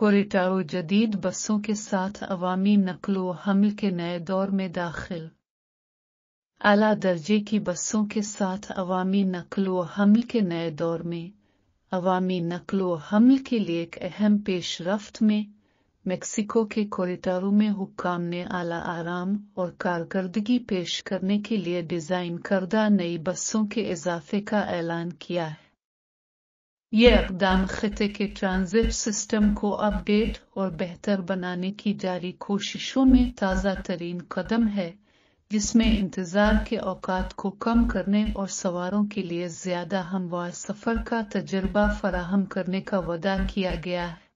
کوریٹارو جدید بسوں کے ساتھ عوامی نقل و حمل کے نئے دور میں داخل اعلی درجے کی بسوں کے ساتھ عوامی نقل و حمل کے نئے دور میں عوامی نقل و حمل کے لیے ایک اہم پیش رفت میں میکسیکو کے کوریٹارو میں حکام نے اعلی آرام اور کارکردگی پیش کرنے کے لیے ڈیزائن کردہ نئی بسوں کے اضافے کا اعلان کیا ہے یہ اقدام خطے کے ٹرانزٹ سسٹم کو اپڈیٹ اور بہتر بنانے کی جاری کوششوں میں تازہ ترین قدم ہے جس میں انتظار کے اوقات کو کم کرنے اور سواروں کے لیے زیادہ ہموار سفر کا تجربہ فراہم کرنے کا وعدہ کیا گیا ہے